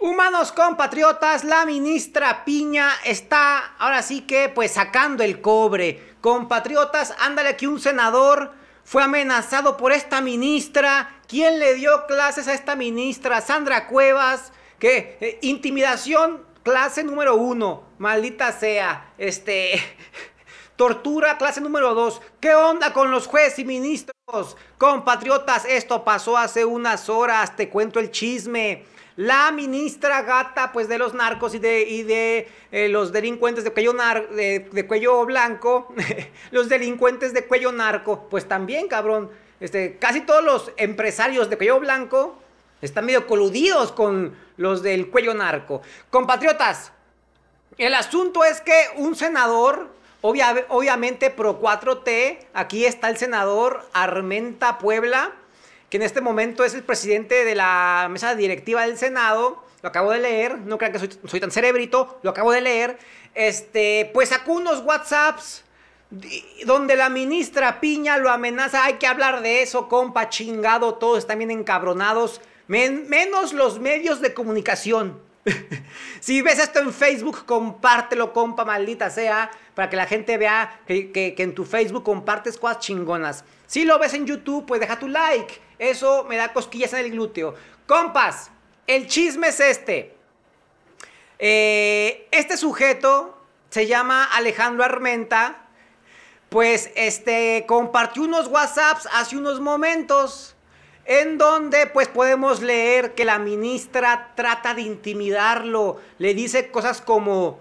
Humanos compatriotas, la ministra Piña está ahora sí que pues sacando el cobre. Compatriotas, ándale aquí un senador fue amenazado por esta ministra. ¿Quién le dio clases a esta ministra? Sandra Cuevas. que eh, intimidación, clase número uno. Maldita sea. Este. Tortura, clase número dos. ¿Qué onda con los jueces y ministros? Compatriotas, esto pasó hace unas horas. Te cuento el chisme. La ministra gata, pues de los narcos y de, de eh, los delincuentes de cuello, de, cuello blanco, los delincuentes de cuello narco, pues también, cabrón. Este, casi todos los empresarios de cuello blanco están medio coludidos con los del cuello narco. Compatriotas, el asunto es que un senador, obviamente pro 4T, aquí está el senador Armenta Puebla, que en este momento es el presidente de la mesa directiva del Senado, lo acabo de leer, no crean que soy, tan cerebrito, lo acabo de leer, este, pues sacó unos WhatsApps donde la ministra Piña lo amenaza, hay que hablar de eso, compa, chingado, todos están bien encabronados, menos los medios de comunicación. si ves esto en Facebook, compártelo, compa, maldita sea, para que la gente vea que, en tu Facebook compartes cosas chingonas. Si lo ves en YouTube, pues deja tu like. Eso me da cosquillas en el glúteo. Compas, el chisme es este. Eh, este sujeto se llama Alejandro Armenta. Pues este compartió unos WhatsApps hace unos momentos en donde pues podemos leer que la ministra trata de intimidarlo, le dice cosas como,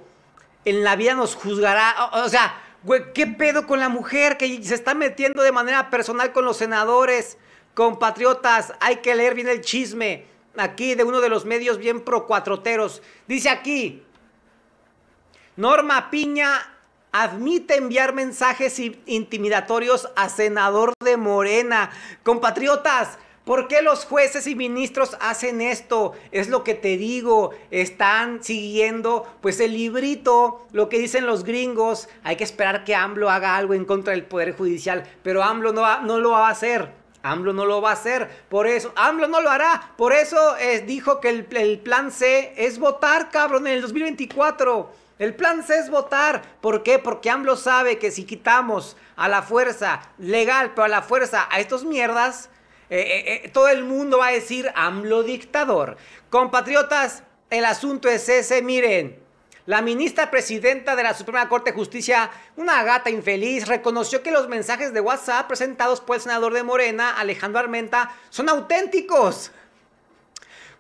en la vida nos juzgará, o, sea, güey, ¿qué pedo con la mujer que se está metiendo de manera personal con los senadores, compatriotas? Hay que leer bien el chisme, aquí de uno de los medios bien pro cuatroteros. Dice aquí, Norma Piña admite enviar mensajes intimidatorios a senador de Morena. Compatriotas, ¿Por qué los jueces y ministros hacen esto? Es lo que te digo, están siguiendo pues el librito, lo que dicen los gringos. Hay que esperar que AMLO haga algo en contra del Poder Judicial, pero AMLO no, no lo va a hacer. AMLO no lo va a hacer, por eso, AMLO no lo hará, por eso eh, dijo que el, el plan C es votar, cabrón, en el 2024. El plan C es votar. ¿Por qué? Porque AMLO sabe que si quitamos a la fuerza legal, pero a la fuerza a estos mierdas, eh, eh, eh, todo el mundo va a decir AMLO dictador. Compatriotas, el asunto es ese, miren. La ministra presidenta de la Suprema Corte de Justicia, una gata infeliz, reconoció que los mensajes de WhatsApp presentados por el senador de Morena, Alejandro Armenta, son auténticos.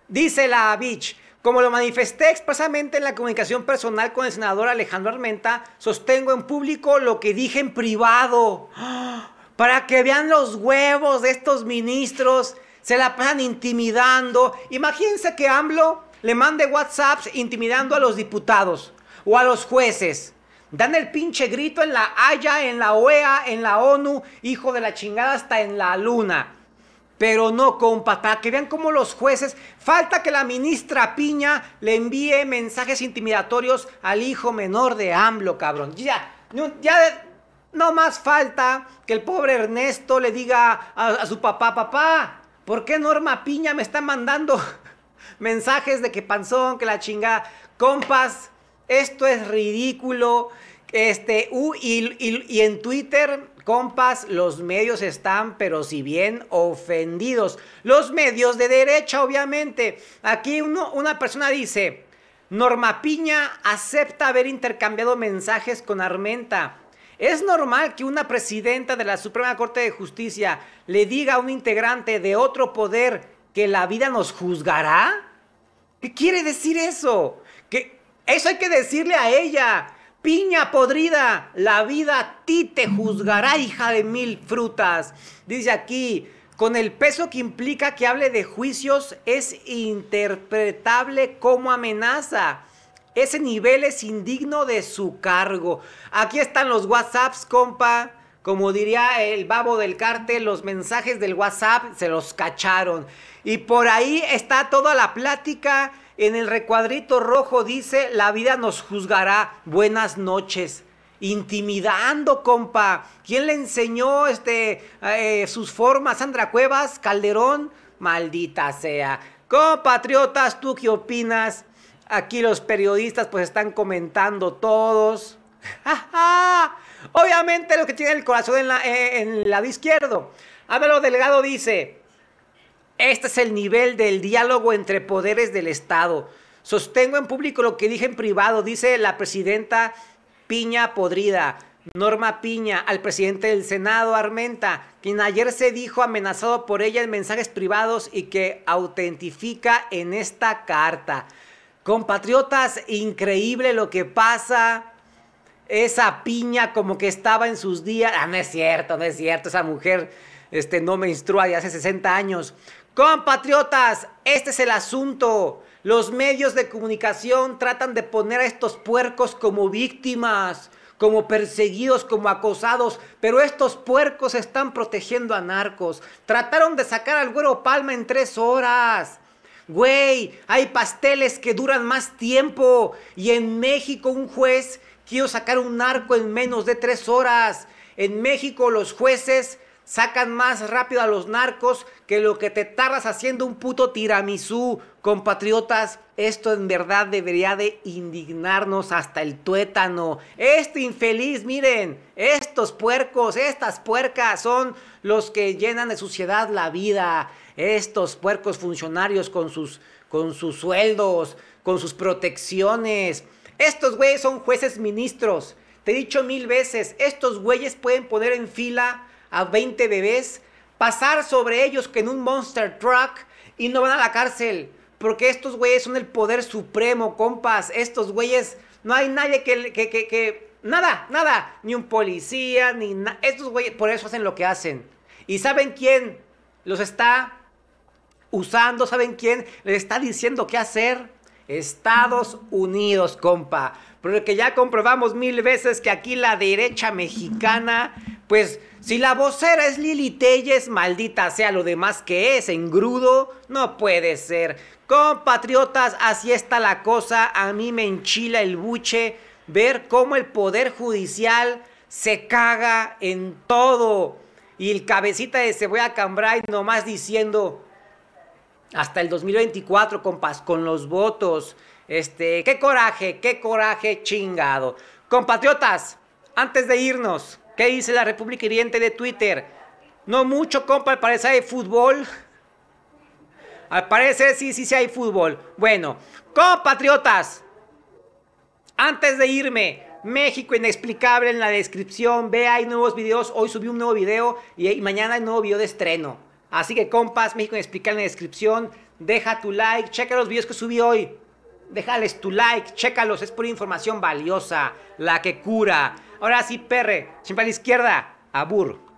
Dice la bitch, como lo manifesté expresamente en la comunicación personal con el senador Alejandro Armenta, sostengo en público lo que dije en privado. ¡Ah! para que vean los huevos de estos ministros, se la pasan intimidando. Imagínense que AMLO le mande WhatsApps intimidando a los diputados o a los jueces. Dan el pinche grito en la Haya, en la OEA, en la ONU, hijo de la chingada, hasta en la luna. Pero no, compa, para que vean cómo los jueces, falta que la ministra Piña le envíe mensajes intimidatorios al hijo menor de AMLO, cabrón. Ya, ya no más falta que el pobre Ernesto le diga a, su papá, papá, ¿por qué Norma Piña me está mandando mensajes de que panzón, que la chinga, compas, esto es ridículo. Este, y, en Twitter Compas, los medios están, pero si bien ofendidos. Los medios de derecha, obviamente. Aquí una persona dice, Norma Piña acepta haber intercambiado mensajes con Armenta. ¿Es normal que una presidenta de la Suprema Corte de Justicia le diga a un integrante de otro poder que la vida nos juzgará? ¿Qué quiere decir eso? Que eso hay que decirle a ella. Piña podrida, la vida a ti te juzgará, hija de mil frutas. Dice aquí, con el peso que implica que hable de juicios, es interpretable como amenaza. Ese nivel es indigno de su cargo. Aquí están los WhatsApps, compa. Como diría el babo del cártel, los mensajes del WhatsApp se los cacharon. Y por ahí está toda la plática. En el recuadrito rojo dice, la vida nos juzgará. Buenas noches. Intimidando, compa. ¿Quién le enseñó este, eh, sus formas? Sandra Cuevas, Calderón. Maldita sea. Compatriotas, ¿tú qué opinas? Aquí los periodistas pues están comentando todos. Obviamente los que tienen el corazón en, la, eh, en el lado izquierdo. Delgado dice, este es el nivel del diálogo entre poderes del Estado. Sostengo en público lo que dije en privado, dice la presidenta Piña Podrida. Norma Piña al presidente del Senado Armenta, quien ayer se dijo amenazado por ella en mensajes privados y que autentifica en esta carta. Compatriotas, increíble lo que pasa. Esa piña como que estaba en sus días. Ah, no es cierto, no es cierto. Esa mujer este, no menstrua de hace 60 años. Compatriotas, este es el asunto. Los medios de comunicación tratan de poner a estos puercos como víctimas, como perseguidos, como acosados, pero estos puercos están protegiendo a narcos. Trataron de sacar al güero Palma en tres horas. Güey, hay pasteles que duran más tiempo. Y en México un juez quiere sacar un narco en menos de tres horas. En México los jueces sacan más rápido a los narcos que lo que te tardas haciendo un puto tiramisú. Compatriotas, esto en verdad debería de indignarnos hasta el tuétano. Este infeliz, miren, estos puercos, estas puercas son los que llenan de suciedad la vida. Estos puercos funcionarios con sus, con sus sueldos, con sus protecciones. Estos güeyes son jueces ministros. Te he dicho mil veces, estos güeyes pueden poner en fila a 20 bebés, pasar sobre ellos que en un monster truck y no van a la cárcel. Porque estos güeyes son el poder supremo, compas. Estos güeyes, no hay nadie que, nada, nada. Ni un policía, ni nada. Estos güeyes por eso hacen lo que hacen. ¿Y saben quién los está usando? ¿Saben quién les está diciendo qué hacer? Estados Unidos, compa. Porque ya comprobamos mil veces que aquí la derecha mexicana, pues si la vocera es Lili Telles, maldita sea lo demás que es, engrudo, no puede ser. Compatriotas, así está la cosa, a mí me enchila el buche ver cómo el Poder Judicial se caga en todo. Y el cabecita de Cebolla Cambrai nomás diciendo, hasta el 2024, compas, con los votos. Este, qué coraje, qué coraje chingado. Compatriotas, antes de irnos, ¿Qué dice la República Hiriente de Twitter? No mucho, compa, al parecer hay fútbol. Al parecer sí, sí, sí hay fútbol. Bueno, compatriotas, antes de irme, México inexplicable en la descripción. Ve, hay nuevos videos. Hoy subí un nuevo video y, mañana hay nuevo video de estreno. Así que, compas, México inexplicable en la descripción. Deja tu like, checa los videos que subí hoy. Déjales tu like, chécalos, es por información valiosa, la que cura. Ahora sí, perre. Chimpa a la izquierda. Abur.